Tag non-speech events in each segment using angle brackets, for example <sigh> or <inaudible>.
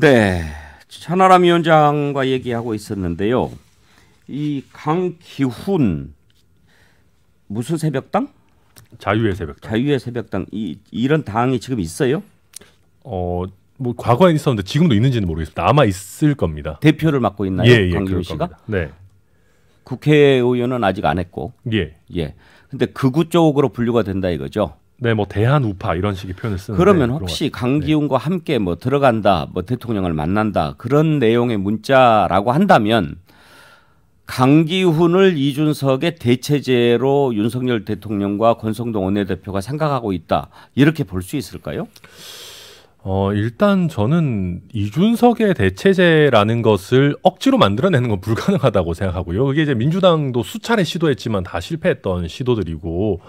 네. 천하람 위원장과 얘기하고 있었는데요. 이 강기훈 무슨 새벽당? 자유의 새벽당. 자유의 새벽당. 이 이런 당이 지금 있어요? 어, 뭐 과거엔 있었는데 지금도 있는지는 모르겠습니다. 아마 있을 겁니다. 대표를 맡고 있나요? 예, 예, 강기훈 씨가? 겁니다. 네. 국회의원은 아직 안 했고. 예. 예. 근데 극우 쪽으로 분류가 된다 이거죠. 네, 뭐 대한 우파 이런 식의 표현을 쓰는 그러면 혹시 강기훈과 네. 함께 뭐 들어간다, 뭐 대통령을 만난다 그런 내용의 문자라고 한다면 강기훈을 이준석의 대체제로 윤석열 대통령과 권성동 원내대표가 생각하고 있다 이렇게 볼 수 있을까요? 어, 일단 저는 이준석의 대체제라는 것을 억지로 만들어내는 건 불가능하다고 생각하고요. 그게 이제 민주당도 수차례 시도했지만 다 실패했던 시도들이고,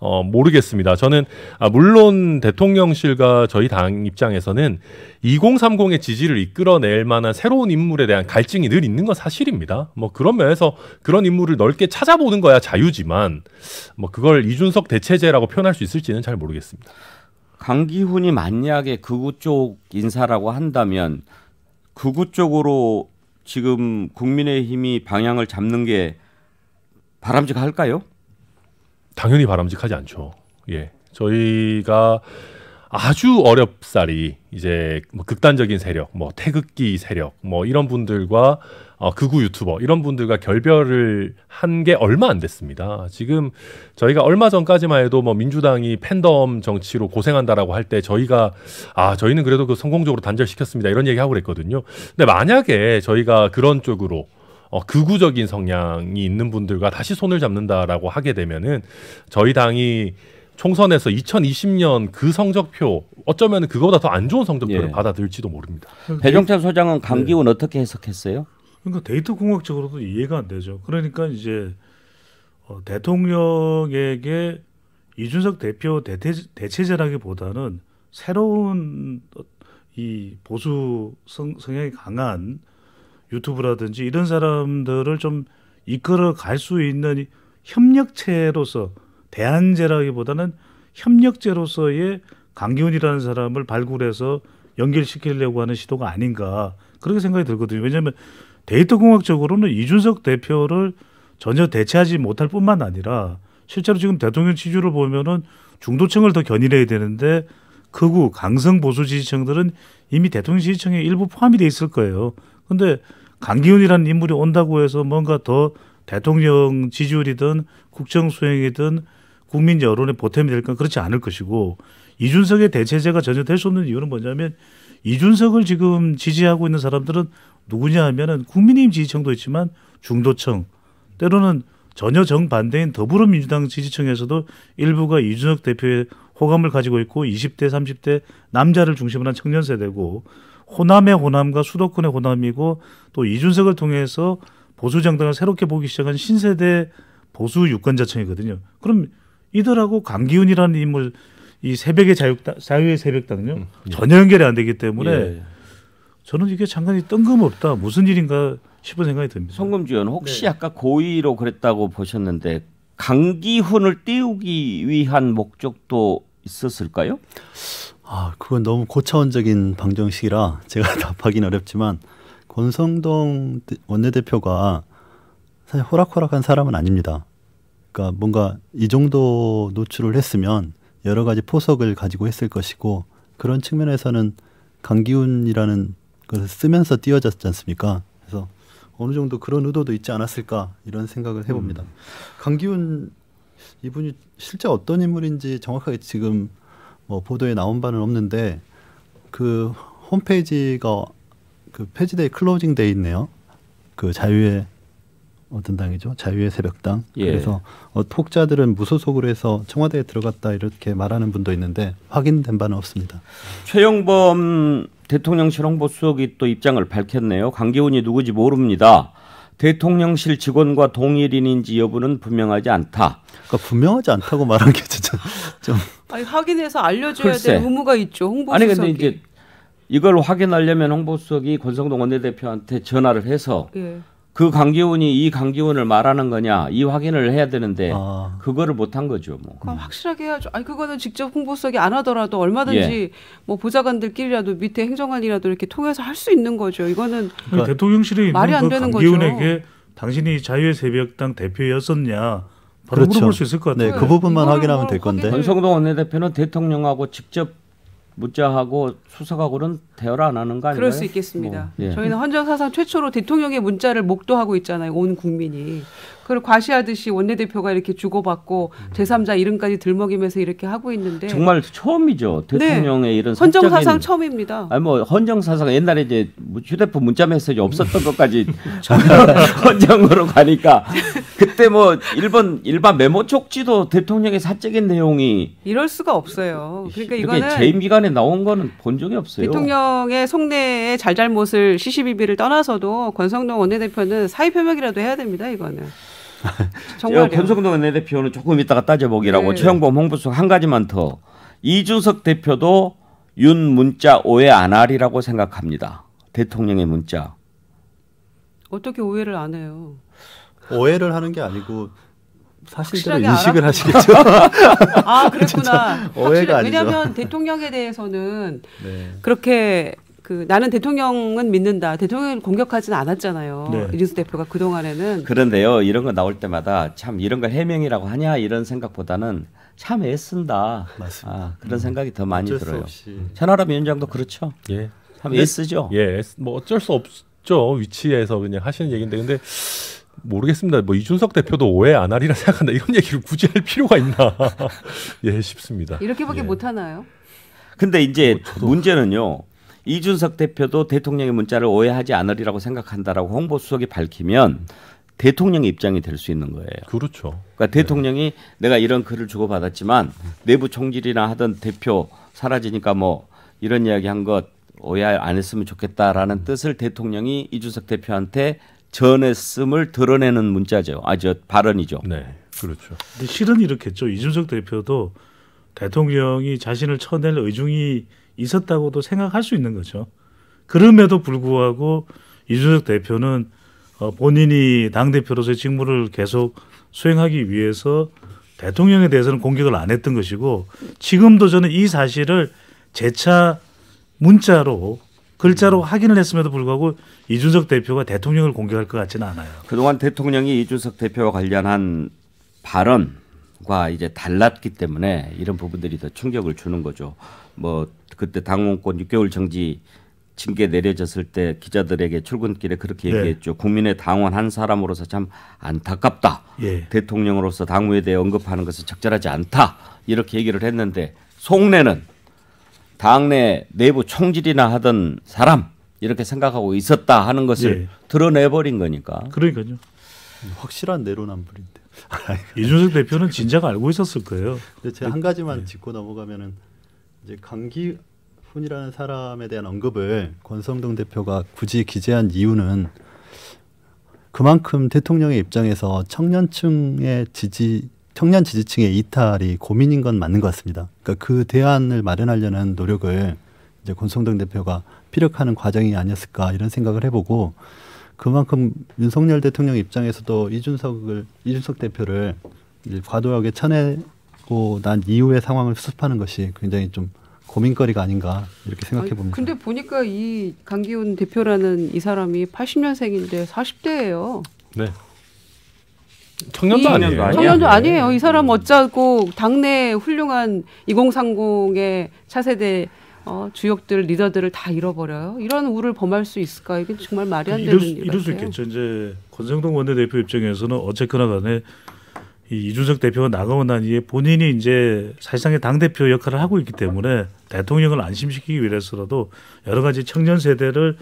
어, 모르겠습니다. 저는, 아, 물론 대통령실과 저희 당 입장에서는 2030의 지지를 이끌어낼 만한 새로운 인물에 대한 갈증이 늘 있는 건 사실입니다. 뭐 그런 면에서 그런 인물을 넓게 찾아보는 거야 자유지만, 뭐 그걸 이준석 대체제라고 표현할 수 있을지는 잘 모르겠습니다. 강기훈이 만약에 극우 쪽 인사라고 한다면 극우 쪽으로 지금 국민의힘이 방향을 잡는 게 바람직할까요? 당연히 바람직하지 않죠. 예, 저희가 아주 어렵사리 이제 뭐 극단적인 세력, 뭐 태극기 세력, 뭐 이런 분들과 어, 극우 유튜버 이런 분들과 결별을 한 게 얼마 안 됐습니다. 지금 저희가 얼마 전까지만 해도 뭐 민주당이 팬덤 정치로 고생한다라고 할 때 저희가 아 저희는 그래도 그 성공적으로 단절시켰습니다 이런 얘기 하고 그랬거든요. 근데 만약에 저희가 그런 쪽으로 어, 극우적인 성향이 있는 분들과 다시 손을 잡는다라고 하게 되면은 저희 당이 총선에서 2020년 그 성적표 어쩌면 그거보다 더 안 좋은 성적표를 예. 받아들일지도 모릅니다. 그러니까 배종찬 소장은 강기훈 네. 어떻게 해석했어요? 그러니까 데이터 공학적으로도 이해가 안 되죠. 그러니까 이제 어, 대통령에게 이준석 대표 대체, 대체제라기보다는 새로운 이 보수 성, 성향이 강한 유튜브라든지 이런 사람들을 좀 이끌어 갈 수 있는 협력체로서 대안제라기보다는 협력제로서의 강기훈이라는 사람을 발굴해서 연결시키려고 하는 시도가 아닌가 그렇게 생각이 들거든요. 왜냐하면 데이터 공학적으로는 이준석 대표를 전혀 대체하지 못할 뿐만 아니라 실제로 지금 대통령 지지를 보면은 중도층을 더 견인해야 되는데 극우 강성 보수 지지층들은 이미 대통령 지지층에 일부 포함이 돼 있을 거예요. 근데 강기훈이라는 인물이 온다고 해서 뭔가 더 대통령 지지율이든 국정 수행이든 국민 여론에 보탬이 될 건 그렇지 않을 것이고 이준석의 대체제가 전혀 될 수 없는 이유는 뭐냐면 이준석을 지금 지지하고 있는 사람들은 누구냐 하면은 국민의힘 지지층도 있지만 중도층 때로는 전혀 정반대인 더불어민주당 지지층에서도 일부가 이준석 대표의 호감을 가지고 있고 20대 30대 남자를 중심으로 한 청년 세대고 호남의 호남과 수도권의 호남이고 또 이준석을 통해서 보수 정당을 새롭게 보기 시작한 신세대 보수 유권자층이거든요. 그럼 이들하고 강기훈이라는 인물 이 새벽의 자유 자유의 새벽당요 음, 예. 전혀 연결이 안 되기 때문에 예. 예. 저는 이게 장관 뜬금없다 무슨 일인가 싶은 생각이 듭니다. 송금주연 혹시 네. 아까 고의로 그랬다고 보셨는데 강기훈을 띄우기 위한 목적도 있었을까요? 아 그건 너무 고차원적인 방정식이라 제가 <laughs> 답하기는 어렵지만 권성동 원내대표가 사실 호락호락한 사람은 아닙니다. 그러니까 뭔가 이 정도 노출을 했으면 여러 가지 포석을 가지고 했을 것이고 그런 측면에서는 강기훈이라는 것을 쓰면서 띄어졌지 않습니까? 그래서 어느 정도 그런 의도도 있지 않았을까 이런 생각을 해봅니다. 음. 강기훈 이분이 실제 어떤 인물인지 정확하게 지금 뭐 보도에 나온 바는 없는데 그 홈페이지가 그 폐지데이 클로징 돼 있네요. 그 자유의 어떤 당이죠? 자유의 새벽당. 예. 그래서 어, 혹자들은 무소속으로 해서 청와대에 들어갔다 이렇게 말하는 분도 있는데 확인된 바는 없습니다. 최영범 대통령실 홍보수석이 또 입장을 밝혔네요. 강기훈이 누구지 모릅니다. 대통령실 직원과 동일인인지 여부는 분명하지 않다. 그러니까 분명하지 않다고 말한 게 진짜 좀. <laughs> 아니 확인해서 알려줘야 글쎄. 될 의무가 있죠. 홍보수석이. 아니 근데 이제 이걸 확인하려면 홍보수석이 권성동 원내대표한테 전화를 해서. 예. 그 강기훈이 이 강기훈을 말하는 거냐 이 확인을 해야 되는데 아. 그거를 못한 거죠. 뭐. 아, 확실하게 해야죠. 아니 그거는 직접 홍보석이 안 하더라도 얼마든지 예. 뭐 보좌관들끼리라도 밑에 행정관이라도 이렇게 통해서 할 수 있는 거죠. 이거는 그러니까 대통령실에 말이 안그 되는 강기훈에게 거죠. 당신이 자유의새벽당 대표였었냐 바로 그렇죠. 물어볼 수 있을 것 네, 같아요. 네, 그 부분만 확인하면 뭐 될 건데. 권성동 원내대표는 대통령하고 직접 문자하고 수석하고는 대화를 안 하는 거 아닌가요? 그럴 수 있겠습니다. 뭐, 예. 저희는 헌정 사상 최초로 대통령의 문자를 목도하고 있잖아요. 온 국민이 그걸 과시하듯이 원내대표가 이렇게 주고받고 음. 제3자 이름까지 들먹이면서 이렇게 하고 있는데 정말 처음이죠. 네. 대통령의 네. 이런 헌정사상 처음입니다. 아니 뭐 헌정사상 옛날에 이제 뭐 휴대폰 문자 메시지 없었던 <laughs> 것까지 <laughs> <laughs> 헌정으로 가니까 그때 뭐 일본 일반 메모 쪽지도 대통령의 사적인 내용이 이럴 수가 없어요. 그러니까 이거는 재임 기간에 나온 거는 본 적이 없어요. 대통령의 속내의 잘잘못을 시시비비를 떠나서도 권성동 원내대표는 사의 표명이라도 해야 됩니다. 이거는. 정말 권성동 원내대표는 조금 이따가 따져보기라고 네. 최영범 홍보수석 한 가지만 더 이준석 대표도 윤 문자 오해 안 하리라고 생각합니다. 대통령의 문자. 어떻게 오해를 안 해요? 오해를 하는 게 아니고 사실대로 인식을 알아? 하시겠죠. 아 그랬구나. <laughs> 오해가 아니죠. 왜냐하면 대통령에 대해서는 네. 그렇게 그 나는 대통령은 믿는다. 대통령을 공격하지는 않았잖아요. 네. 이준수 대표가 그 동안에는 그런데요 이런 거 나올 때마다 참 이런 걸 해명이라고 하냐 이런 생각보다는 참 애쓴다. 맞습니다. 아, 그런 생각이 더 많이 들어요. 음. 천하람 위원장도 그렇죠. 예. 참 애쓰죠. 예. 뭐 어쩔 수 없죠 위치에서 그냥 하시는 얘긴데 근데. 모르겠습니다. 뭐 이준석 대표도 오해 안 하리라 <laughs> 생각한다. 이런 얘기를 굳이 할 필요가 있나 <laughs> 예 싶습니다. 이렇게밖에 예. 못 하나요? 근데 이제 뭐 문제는요. 이준석 대표도 대통령의 문자를 오해하지 않으리라고 생각한다라고 홍보수석이 밝히면 대통령의 입장이 될 수 있는 거예요. 그렇죠. 그러니까 대통령이 네. 내가 이런 글을 주고받았지만 내부 총질이나 하던 대표 사라지니까 뭐 이런 이야기 한 것 오해 안 했으면 좋겠다라는 음. 뜻을 대통령이 이준석 대표한테 전했음을 드러내는 문자죠. 아, 저 발언이죠. 네. 그렇죠. 근데 실은 이렇겠죠. 이준석 대표도 대통령이 자신을 쳐낼 의중이 있었다고도 생각할 수 있는 거죠. 그럼에도 불구하고 이준석 대표는 어, 본인이 당 대표로서의 직무를 계속 수행하기 위해서 대통령에 대해서는 공격을 안 했던 것이고 지금도 저는 이 사실을 재차 문자로 글자로 음. 확인을 했음에도 불구하고 이준석 대표가 대통령을 공격할 것 같지는 않아요. 그동안 대통령이 이준석 대표와 관련한 발언 과 이제 달랐기 때문에 이런 부분들이 더 충격을 주는 거죠. 뭐 그때 당원권 6개월 정지 징계 내려졌을 때 기자들에게 출근길에 그렇게 네. 얘기했죠. 국민의 당원 한 사람으로서 참 안타깝다. 예. 대통령으로서 당무에 대해 언급하는 것은 적절하지 않다. 이렇게 얘기를 했는데 속내는 당내 내부 총질이나 하던 사람 이렇게 생각하고 있었다 하는 것을 예. 드러내버린 거니까. 그러니까요. 확실한 내로남불인데. <laughs> 이준석 대표는 진작 알고 있었을 거예요. 근데 제한 가지만 예. 짚고 넘어가면은 이제 강기훈이라는 사람에 대한 언급을 권성동 대표가 굳이 기재한 이유는 그만큼 대통령의 입장에서 청년층의 지지 청년 지지층의 이탈이 고민인 건 맞는 것 같습니다. 그러니까 그 대안을 마련하려는 노력을 이제 권성동 대표가 피력하는 과정이 아니었을까 이런 생각을 해보고 그만큼 윤석열 대통령 입장에서도 이준석을 이준석 대표를 과도하게 쳐내고 난 이후의 상황을 수습하는 것이 굉장히 좀 고민거리가 아닌가 이렇게 생각해 봅니다. 근데 보니까 이 강기훈 대표라는 이 사람이 80년생인데 40대예요. 네. 청년도 아니에요. 청년도 아니에요. 이 사람 어쩌고 당내 훌륭한 2030의 차세대 어, 주역들 리더들을 다 잃어버려요. 이런 우를 범할 수 있을까? 이게 정말 말이 안 되는 일 이럴 수 있겠죠. 이제 권성동 원내대표 입장에서는 어쨌거나 간에 이 이준석 대표가 나가고 난이에 본인이 이제 사실상의 당대표 역할을 하고 있기 때문에 대통령을 안심시키기 위해서라도 여러 가지 청년 세대를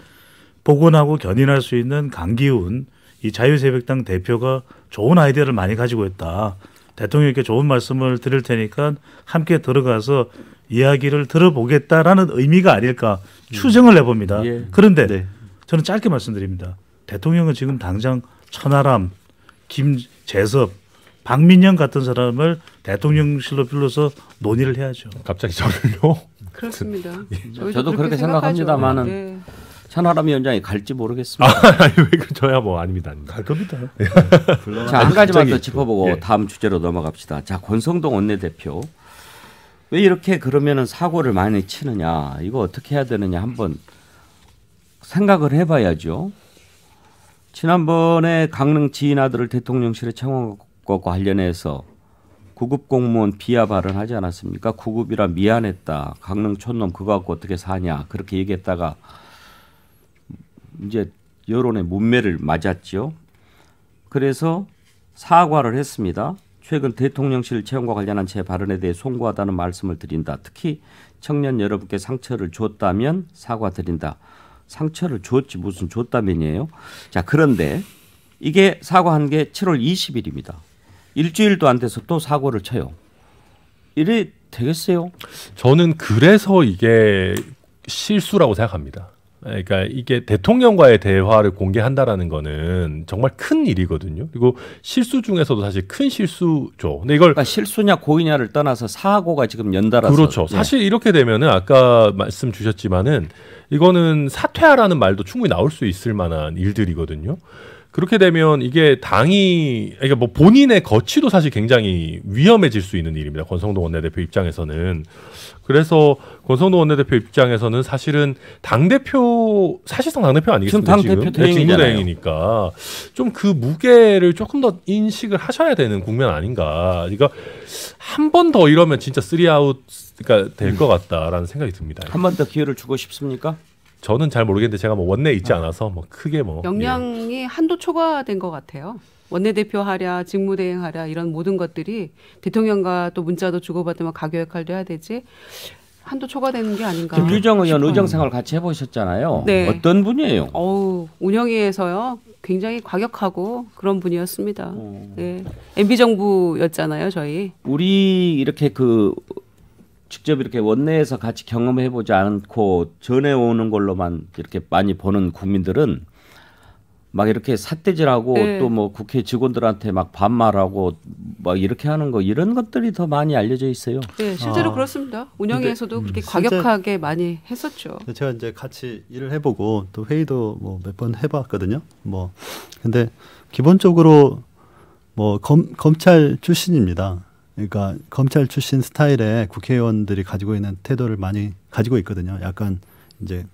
복원하고 견인할 수 있는 강기훈 이 자유새벽당 대표가 좋은 아이디어를 많이 가지고 있다. 대통령께 좋은 말씀을 드릴 테니까 함께 들어가서 이야기를 들어보겠다라는 의미가 아닐까 추정을 음. 해봅니다. 예. 그런데 네. 저는 짧게 말씀드립니다. 대통령은 지금 당장 천하람, 김재섭, 박민영 같은 사람을 대통령실로 불러서 논의를 해야죠. 갑자기 저를요? 그렇습니다. <laughs> 예. 저도 그렇게, 그렇게 생각합니다만은 네. 천하람 위원장이 갈지 모르겠습니다. 아, <laughs> 니왜 그, 저야 뭐 아닙니다. 아닙니다. 갈 겁니다. 예. 자, 한 가지만 더 짚어보고 예. 다음 주제로 넘어갑시다. 자, 권성동 원내대표. 왜 이렇게 그러면은 사고를 많이 치느냐 이거 어떻게 해야 되느냐 한번 생각을 해봐야죠. 지난번에 강릉 지인 아들을 대통령실에 청한 것과 관련해서 구급 공무원 비하 발언하지 않았습니까? 구급이라 미안했다. 강릉 촌놈 그거 갖고 어떻게 사냐 그렇게 얘기했다가 이제 여론의 문매를 맞았죠. 그래서 사과를 했습니다. 최근 대통령실 채용과 관련한 제 발언에 대해 송구하다는 말씀을 드린다. 특히 청년 여러분께 상처를 줬다면 사과드린다. 상처를 줬지 무슨 줬다면이에요. 자, 그런데 이게 사과한 게 7월 20일입니다. 일주일도 안 돼서 또 사고를 쳐요. 이래 되겠어요? 저는 그래서 이게 실수라고 생각합니다. 그러니까 이게 대통령과의 대화를 공개한다라는 거는 정말 큰 일이거든요. 그리고 실수 중에서도 사실 큰 실수죠. 근데 이걸 그러니까 실수냐 고의냐를 떠나서 사고가 지금 연달아서 그렇죠. 예. 사실 네. 이렇게 되면은 아까 말씀 주셨지만은 이거는 사퇴하라는 말도 충분히 나올 수 있을 만한 일들이거든요. 그렇게 되면 이게 당이 그러니까 뭐 본인의 거취도 사실 굉장히 위험해질 수 있는 일입니다. 권성동 원내대표 입장에서는 그래서 권성동 원내대표 입장에서는 사실은 당 대표 사실상 당 대표 아니겠습니까? 지금 당 대표 네, 대행이니까 좀 그 무게를 조금 더 인식을 하셔야 되는 국면 아닌가. 그러니까 한 번 더 이러면 진짜 쓰리아웃 그러니까 될것 음. 같다라는 생각이 듭니다. 한 번 더 기회를 주고 싶습니까? 저는 잘 모르겠는데 제가 뭐 원내 에 있지 아. 않아서 뭐 크게 뭐 역량이 예. 한도 초과된 것 같아요. 원내대표 하랴 직무대행 하랴 이런 모든 것들이 대통령과 또 문자도 주고받으면 가교 역할도 해야 되지 한도 초과되는 게 아닌가. 김규정 의원 요 의정 생활 같이 해보셨잖아요. 네. 어떤 분이에요? 어우 운영위에서요 굉장히 과격하고 그런 분이었습니다. 오. 네. 예. MB 정부였잖아요 저희. 우리 이렇게 그 직접 이렇게 원내에서 같이 경험해 보지 않고 전해 오는 걸로만 이렇게 많이 보는 국민들은 막 이렇게 삿대질하고 네. 또뭐 국회 직원들한테 막 반말하고 막 이렇게 하는 거 이런 것들이 더 많이 알려져 있어요. 네, 실제로 아. 그렇습니다. 운영에서도 그렇게 음, 과격하게 많이 했었죠. 제가 이제 같이 일을 해보고 또 회의도 뭐몇번 해봤거든요. 뭐 근데 기본적으로 뭐 검, 검찰 출신입니다. 그러니까 검찰 출신 스타일의 국회의원들이 가지고 있는 태도를 많이 가지고 있거든요. 약간 이제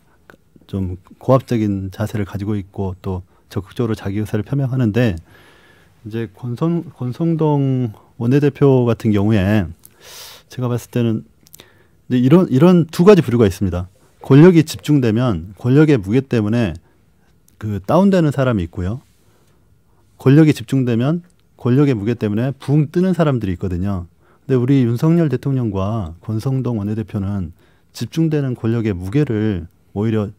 좀 고압적인 자세를 가지고 있고 또 적극적으로 자기 의사를 표명하는데 이제 권성 권성동 원내대표 같은 경우에 제가 봤을 때는 이런 이런 두 가지 부류가 있습니다. 권력이 집중되면 권력의 무게 때문에 그 다운되는 사람이 있고요. 권력이 집중되면 권력의 무게 때문에 붕 뜨는 사람들이 있거든요. 근데 우리 윤석열 대통령과 권성동 원내대표는 집중되는 권력의 무게를 오히려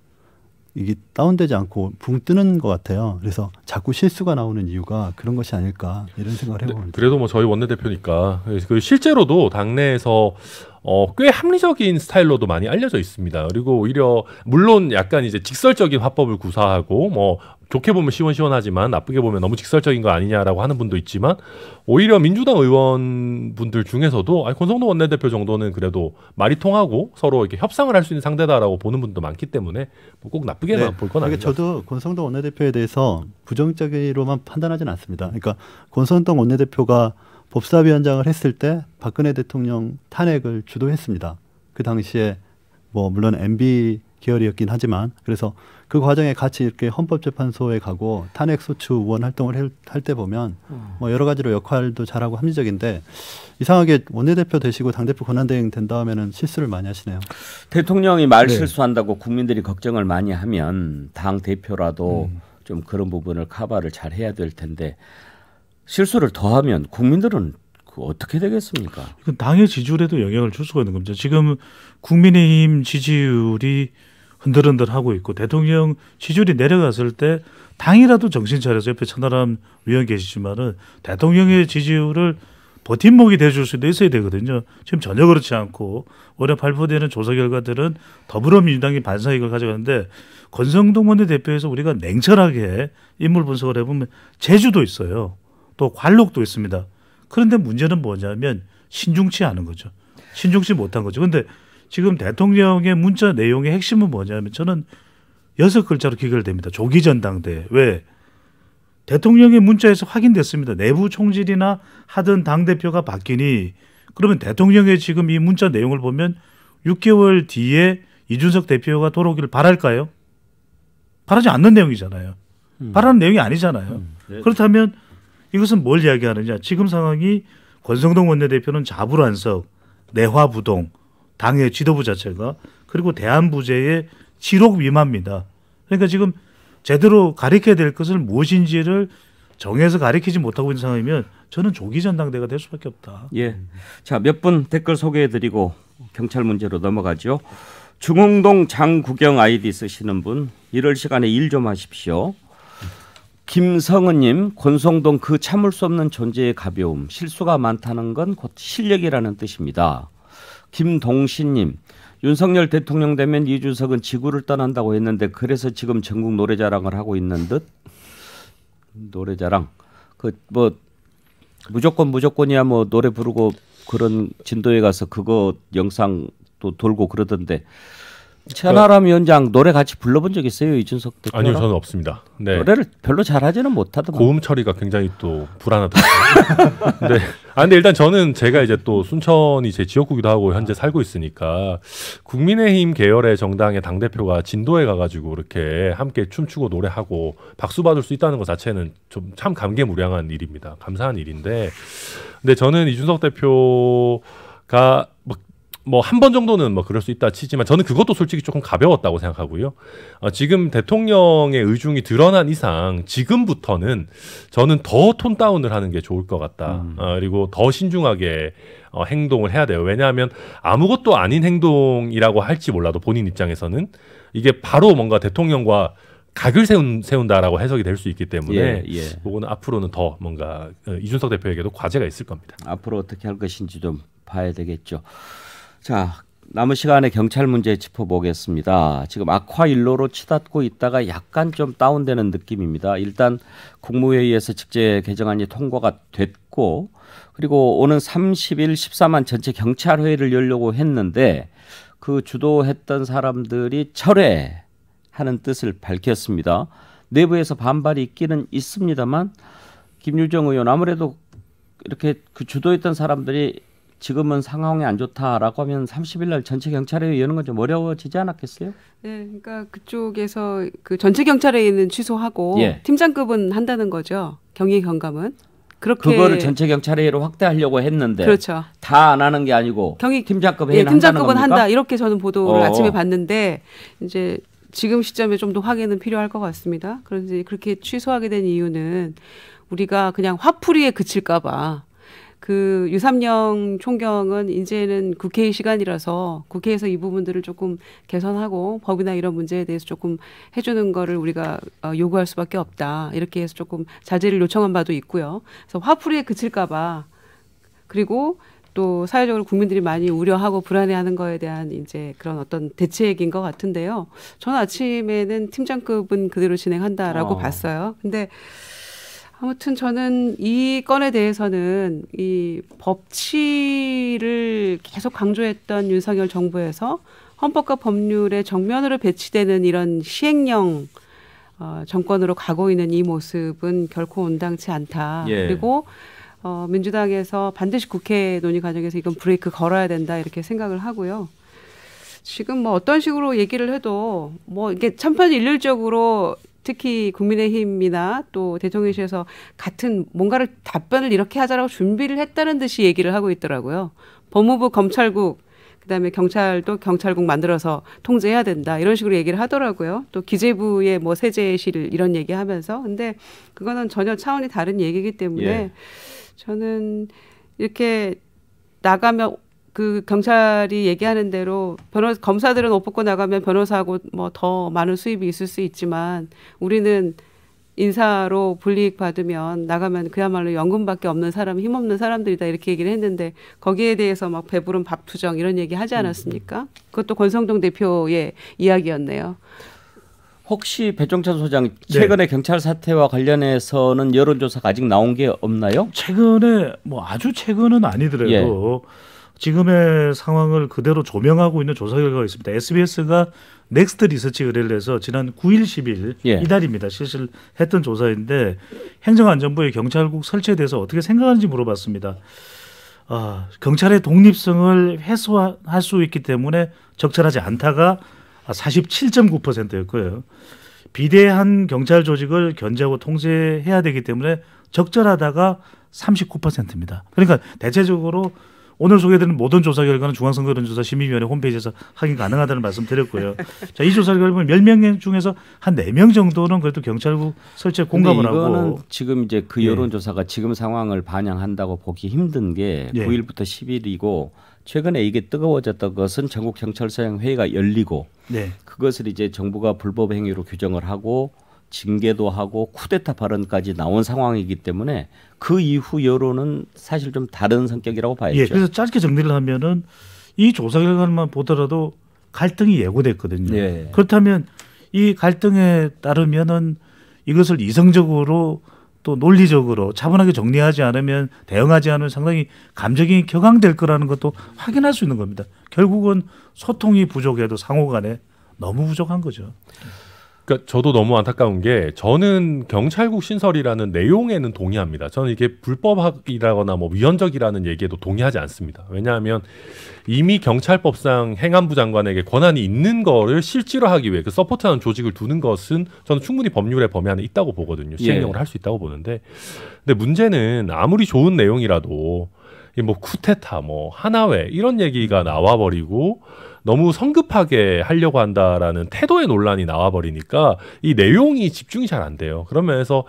이게 다운되지 않고 붕 뜨는 것 같아요. 그래서 자꾸 실수가 나오는 이유가 그런 것이 아닐까 이런 생각을 해봅니다. 그래도 뭐 저희 원내대표니까 그 실제로도 당내에서 어, 꽤 합리적인 스타일로도 많이 알려져 있습니다. 그리고 오히려 물론 약간 이제 직설적인 화법을 구사하고 뭐 좋게 보면 시원시원하지만 나쁘게 보면 너무 직설적인 거 아니냐라고 하는 분도 있지만 오히려 민주당 의원분들 중에서도 아니 권성동 원내대표 정도는 그래도 말이 통하고 서로 이렇게 협상을 할 수 있는 상대다라고 보는 분도 많기 때문에 뭐꼭 나쁘게만 네, 볼건 그러니까 아니죠. 저도 권성동 원내대표에 대해서 부정적으로만 판단하진 않습니다. 그러니까 권성동 원내대표가 법사위원장을 했을 때 박근혜 대통령 탄핵을 주도했습니다. 그 당시에 뭐 물론 MB 계열이었긴 하지만 그래서 그 과정에 같이 이렇게 헌법재판소에 가고 탄핵소추 의원 활동을 할 때 보면 음. 뭐 여러 가지로 역할도 잘하고 합리적인데 이상하게 원내대표 되시고 당대표 권한대행 된 다음에는 실수를 많이 하시네요. 대통령이 말 네. 실수한다고 네. 국민들이 걱정을 많이 하면 당 대표라도 음. 좀 그런 부분을 커버를 잘 해야 될 텐데 실수를 더하면 국민들은 그 어떻게 되겠습니까? 당의 지지율에도 영향을 줄 수가 있는 겁니다. 지금 국민의힘 지지율이 흔들흔들하고 있고 대통령 지지율이 내려갔을 때 당이라도 정신 차려서 옆에 천하람 위원 계시지만은 대통령의 지지율을 버팀목이 돼 줄 수도 있어야 되거든요. 지금 전혀 그렇지 않고 올해 발표되는 조사 결과들은 더불어민주당이 반사익을 가져가는데 권성동 원내대표에서 우리가 냉철하게 인물 분석을 해보면 제주도 있어요. 또 관록도 있습니다. 그런데 문제는 뭐냐면 신중치 않은 거죠. 신중치 못한 거죠. 근데 지금 대통령의 문자 내용의 핵심은 뭐냐면 저는 여섯 글자로 귀결됩니다. 조기 전당대. 왜? 대통령의 문자에서 확인됐습니다. 내부 총질이나 하던 당대표가 바뀌니 그러면 대통령의 지금 이 문자 내용을 보면 6개월 뒤에 이준석 대표가 돌아오기를 바랄까요? 바라지 않는 내용이잖아요. 음. 바라는 내용이 아니잖아요. 음. 네. 그렇다면 이것은 뭘 이야기하느냐. 지금 상황이 권성동 원내대표는 자불안석, 내화부동, 당의 지도부 자체가 그리고 대한부재의 지록 위마입니다. 그러니까 지금 제대로 가리켜야 될 것을 무엇인지를 정해서 가리키지 못하고 있는 상황이면 저는 조기 전당대가 될 수밖에 없다. 예. 자, 몇 분 댓글 소개해 드리고 경찰 문제로 넘어가죠. 중흥동 장구경 아이디 쓰시는 분 이럴 시간에 일 좀 하십시오. 김성은님 권성동 그 참을 수 없는 존재의 가벼움 실수가 많다는 건 곧 실력이라는 뜻입니다. 김동신님 윤석열 대통령 되면 이준석은 지구를 떠난다고 했는데 그래서 지금 전국 노래자랑을 하고 있는 듯 노래자랑 그 뭐 무조건 무조건이야 뭐 노래 부르고 그런 진도에 가서 그거 영상 도 돌고 그러던데 최나람 위원장 노래 같이 불러본 적 있어요 이준석 대표? 아니요 저는 없습니다. 네. 노래를 별로 잘하지는 못하더만 고음 처리가 굉장히 또 불안하더라고요. <laughs> 네. 아 근데 일단 저는 제가 이제 또 순천이 제 지역구기도 하고 현재 살고 있으니까 국민의힘 계열의 정당의 당 대표가 진도에 가가지고 이렇게 함께 춤추고 노래하고 박수 받을 수 있다는 것 자체는 좀 참 감개무량한 일입니다. 감사한 일인데, 근데 저는 이준석 대표가 막 뭐 뭐한번 정도는 뭐 그럴 수 있다 치지만 저는 그것도 솔직히 조금 가벼웠다고 생각하고요. 어, 지금 대통령의 의중이 드러난 이상 지금부터는 저는 더 톤 다운을 하는 게 좋을 것 같다. 음. 어, 그리고 더 신중하게 어, 행동을 해야 돼요. 왜냐하면 아무것도 아닌 행동이라고 할지 몰라도 본인 입장에서는 이게 바로 뭔가 대통령과 각을 세운, 세운다라고 해석이 될 수 있기 때문에 예, 예. 그거는 앞으로는 더 뭔가 어, 이준석 대표에게도 과제가 있을 겁니다. 앞으로 어떻게 할 것인지 좀 봐야 되겠죠. 자, 남은 시간에 경찰 문제 짚어보겠습니다. 지금 악화 일로로 치닫고 있다가 약간 좀 다운되는 느낌입니다. 일단 국무회의에서 직제 개정안이 통과가 됐고 그리고 오는 30일 14만 전체 경찰 회의를 열려고 했는데 그 주도했던 사람들이 철회하는 뜻을 밝혔습니다. 내부에서 반발이 있기는 있습니다만 김유정 의원 아무래도 이렇게 그 주도했던 사람들이 지금은 상황이 안 좋다라고 하면 30일 날 전체 경찰회의 여는 건 좀 어려워지지 않았겠어요? 네, 그러니까 그쪽에서 그 전체 경찰회는 취소하고 예. 팀장급은 한다는 거죠. 경위 경감은. 그렇게 그거를 전체 경찰회로 확대하려고 했는데 그렇죠. 다 안 하는 게 아니고 경위 팀장급 회 예, 팀장급은 한다 이렇게 저는 보도를 어어. 아침에 봤는데 이제 지금 시점에 좀 더 확인은 필요할 것 같습니다. 그런데 그렇게 취소하게 된 이유는 우리가 그냥 화풀이에 그칠까봐 그 유삼령 총경은 이제는 국회의 시간이라서 국회에서 이 부분들을 조금 개선하고 법이나 이런 문제에 대해서 조금 해주는 거를 우리가 어, 요구할 수밖에 없다. 이렇게 해서 조금 자제를 요청한 바도 있고요. 그래서 화풀이에 그칠까봐 그리고 또 사회적으로 국민들이 많이 우려하고 불안해하는 거에 대한 이제 그런 어떤 대책인 것 같은데요. 저는 아침에는 팀장급은 그대로 진행한다라고 어. 봤어요. 근데 아무튼 저는 이 건에 대해서는 이 법치를 계속 강조했던 윤석열 정부에서 헌법과 법률에 정면으로 배치되는 이런 시행령 어, 정권으로 가고 있는 이 모습은 결코 온당치 않다. 예. 그리고 어, 민주당에서 반드시 국회 논의 과정에서 이건 브레이크 걸어야 된다 이렇게 생각을 하고요. 지금 뭐 어떤 식으로 얘기를 해도 뭐 이게 천편 일률적으로 특히 국민의힘이나 또 대통령실에서 같은 뭔가를 답변을 이렇게 하자라고 준비를 했다는 듯이 얘기를 하고 있더라고요. 법무부 검찰국 그다음에 경찰도 경찰국 만들어서 통제해야 된다 이런 식으로 얘기를 하더라고요. 또 기재부의 뭐 세제실 이런 얘기하면서 근데 그거는 전혀 차원이 다른 얘기이기 때문에 예. 저는 이렇게 나가면 그 경찰이 얘기하는 대로 변호 검사들은 옷 벗고 나가면 변호사하고 뭐 더 많은 수입이 있을 수 있지만 우리는 인사로 불이익 받으면 나가면 그야말로 연금밖에 없는 사람, 힘없는 사람들이다 이렇게 얘기를 했는데 거기에 대해서 막 배부른 밥 투정 이런 얘기 하지 않았습니까? 음. 그것도 권성동 대표의 이야기였네요. 혹시 배종찬 소장 네. 최근에 네. 경찰 사태와 관련해서는 여론조사가 아직 나온 게 없나요? 최근에 뭐 아주 최근은 아니더라도 예. 지금의 상황을 그대로 조명하고 있는 조사 결과가 있습니다. SBS가 넥스트 리서치 의뢰를 해서 지난 9일 10일 예. 이달입니다. 실시 했던 조사인데 행정안전부의 경찰국 설치에 대해서 어떻게 생각하는지 물어봤습니다. 아, 경찰의 독립성을 해소할 수 있기 때문에 적절하지 않다가 47.9%였고요. 비대한 경찰 조직을 견제하고 통제해야 되기 때문에 적절하다가 39%입니다. 그러니까 대체적으로 오늘 소개드린 모든 조사 결과는 중앙선거론조사 심의위원회 홈페이지에서 확인 가능하다는 말씀 드렸고요. <laughs> 자, 이 조사를 보면 열명 중에서 한 네 명 정도는 그래도 경찰국 설치에 공감을 하고 지금 이제 그 예. 여론조사가 예. 지금 상황을 반영한다고 보기 힘든 게 9일부터 예. 10일이고 최근에 이게 뜨거워졌던 것은 전국 경찰서장 회의가 열리고 네. 그것을 이제 정부가 불법 행위로 규정을 하고 징계도 하고 쿠데타 발언까지 나온 상황이기 때문에 그 이후 여론은 사실 좀 다른 성격이라고 봐야죠. 예, 그래서 짧게 정리를 하면은 이 조사 결과만 보더라도 갈등이 예고됐거든요. 예. 그렇다면 이 갈등에 따르면은 이것을 이성적으로 또 논리적으로 차분하게 정리하지 않으면 대응하지 않으면 상당히 감정이 격앙될 거라는 것도 확인할 수 있는 겁니다. 결국은 소통이 부족해도 상호 간에 너무 부족한 거죠. 그러니까 저도 너무 안타까운 게 저는 경찰국 신설이라는 내용에는 동의합니다. 저는 이게 불법이라거나 뭐 위헌적이라는 얘기에도 동의하지 않습니다. 왜냐하면 이미 경찰법상 행안부 장관에게 권한이 있는 거를 실제로 하기 위해 그 서포트하는 조직을 두는 것은 저는 충분히 법률의 범위 안에 있다고 보거든요. 시행령을 예. 할수 있다고 보는데 근데 문제는 아무리 좋은 내용이라도 뭐 쿠데타 뭐 하나회 이런 얘기가 나와버리고 너무 성급하게 하려고 한다라는 태도의 논란이 나와버리니까 이 내용이 집중이 잘 안 돼요. 그러 면에서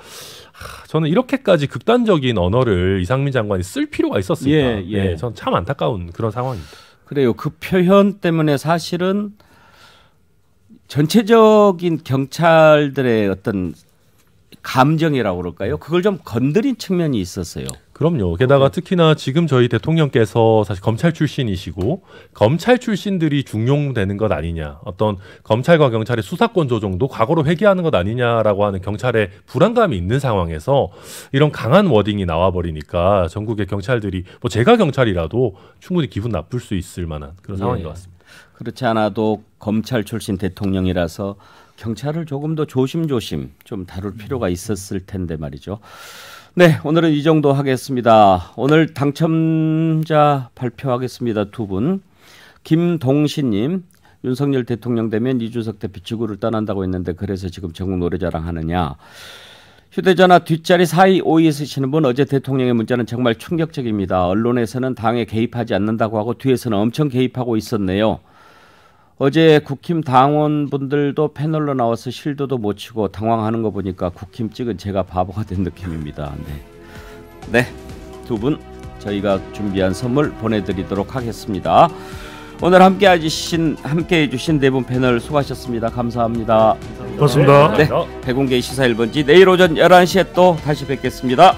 저는 이렇게까지 극단적인 언어를 이상민 장관이 쓸 필요가 있었을까? 예, 예. 예 저는 참 안타까운 그런 상황입니다. 그래요. 그 표현 때문에 사실은 전체적인 경찰들의 어떤 감정이라고 그럴까요? 그걸 좀 건드린 측면이 있었어요. 그럼요. 게다가 네. 특히나 지금 저희 대통령께서 사실 검찰 출신이시고 검찰 출신들이 중용되는 것 아니냐, 어떤 검찰과 경찰의 수사권 조정도 과거로 회귀하는 것 아니냐라고 하는 경찰의 불안감이 있는 상황에서 이런 강한 워딩이 나와버리니까 전국의 경찰들이 뭐 제가 경찰이라도 충분히 기분 나쁠 수 있을 만한 그런 상황인 예. 것 같습니다. 그렇지 않아도 검찰 출신 대통령이라서 경찰을 조금 더 조심조심 좀 다룰 필요가 있었을 텐데 말이죠. 네, 오늘은 이 정도 하겠습니다. 오늘 당첨자 발표하겠습니다. 두 분. 김동신님, 윤석열 대통령 되면 이준석 대표 지구를 떠난다고 했는데 그래서 지금 전국 노래자랑 하느냐. 휴대전화 뒷자리 4252에 쓰시는 분 어제 대통령의 문자는 정말 충격적입니다. 언론에서는 당에 개입하지 않는다고 하고 뒤에서는 엄청 개입하고 있었네요. 어제 국힘 당원분들도 패널로 나와서 실도도 못 치고 당황하는 거 보니까 국힘 찍은 제가 바보가 된 느낌입니다. 네. 네. 두분 저희가 준비한 선물 보내드리도록 하겠습니다. 오늘 함께 해주신 함께 해주신 네 분 패널 수고하셨습니다. 감사합니다. 고맙습니다. 네, 백운계 시사 1번지 내일 오전 11시에 또 다시 뵙겠습니다.